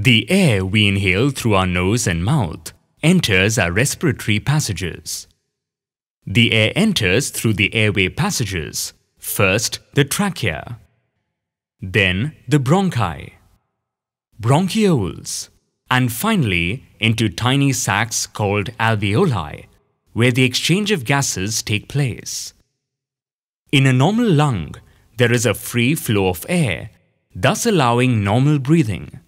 The air we inhale through our nose and mouth enters our respiratory passages. The air enters through the airway passages, first the trachea, then the bronchi, bronchioles, and finally into tiny sacs called alveoli, where the exchange of gases take place. In a normal lung, there is a free flow of air, thus allowing normal breathing.